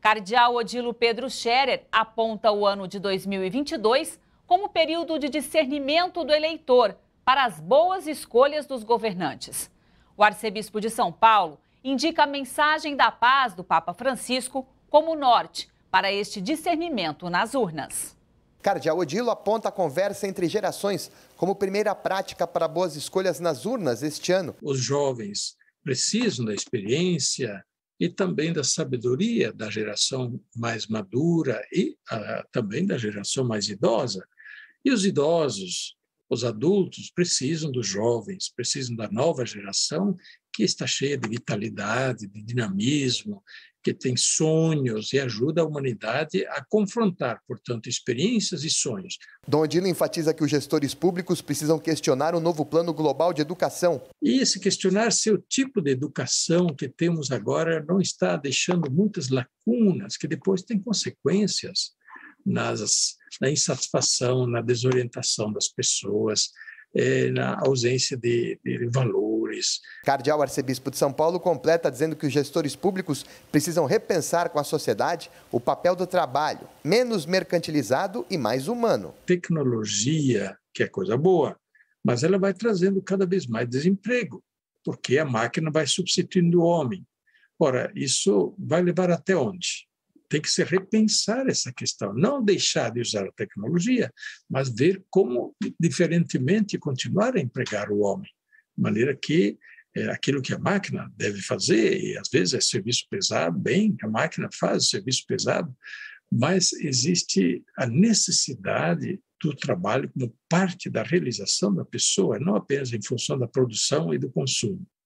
Cardeal Odilo Pedro Scherer aponta o ano de 2022 como período de discernimento do eleitor para as boas escolhas dos governantes. O arcebispo de São Paulo indica a mensagem da paz do Papa Francisco como norte para este discernimento nas urnas. Cardeal Odilo aponta a conversa entre gerações como primeira prática para boas escolhas nas urnas este ano. Os jovens precisam da experiência, e também da sabedoria da geração mais madura e ah, também da geração mais idosa. E os idosos, os adultos, precisam dos jovens, precisam da nova geração que está cheia de vitalidade, de dinamismo, que tem sonhos e ajuda a humanidade a confrontar, portanto, experiências e sonhos. Dom Odilo enfatiza que os gestores públicos precisam questionar o novo plano global de educação. E se questionar se o tipo de educação que temos agora não está deixando muitas lacunas que depois têm consequências nas, na insatisfação, na desorientação das pessoas, eh, na ausência de, de valor Luiz. Cardeal Arcebispo de São Paulo completa dizendo que os gestores públicos precisam repensar com a sociedade o papel do trabalho, menos mercantilizado e mais humano. Tecnologia, que é coisa boa, mas ela vai trazendo cada vez mais desemprego, porque a máquina vai substituindo o homem. Ora, isso vai levar até onde? tem que se repensar essa questão, não deixar de usar a tecnologia, mas ver como, diferentemente, continuar a empregar o homem de maneira que é aquilo que a máquina deve fazer, e às vezes é serviço pesado, bem, a máquina faz serviço pesado, mas existe a necessidade do trabalho como parte da realização da pessoa, não apenas em função da produção e do consumo.